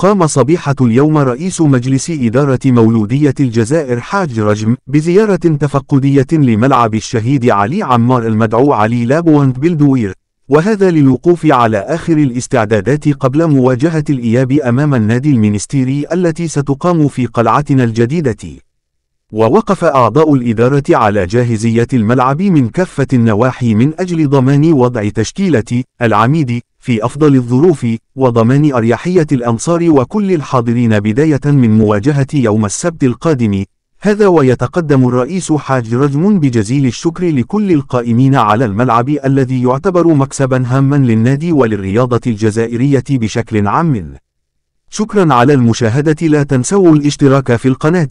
قام صبيحة اليوم رئيس مجلس إدارة مولودية الجزائر حاج رجم بزيارة تفقدية لملعب الشهيد علي عمار المدعو علي لابوانت بلدوير وهذا للوقوف على آخر الاستعدادات قبل مواجهة الإياب أمام النادي المينستيري التي ستقام في قلعتنا الجديدة ووقف أعضاء الإدارة على جاهزية الملعب من كافة النواحي من أجل ضمان وضع تشكيلة العميد في أفضل الظروف وضمان أريحية الأنصار وكل الحاضرين بداية من مواجهة يوم السبت القادم هذا ويتقدم الرئيس حاج رجم بجزيل الشكر لكل القائمين على الملعب الذي يعتبر مكسبا هاما للنادي وللرياضة الجزائرية بشكل عام شكرا على المشاهدة لا تنسوا الاشتراك في القناة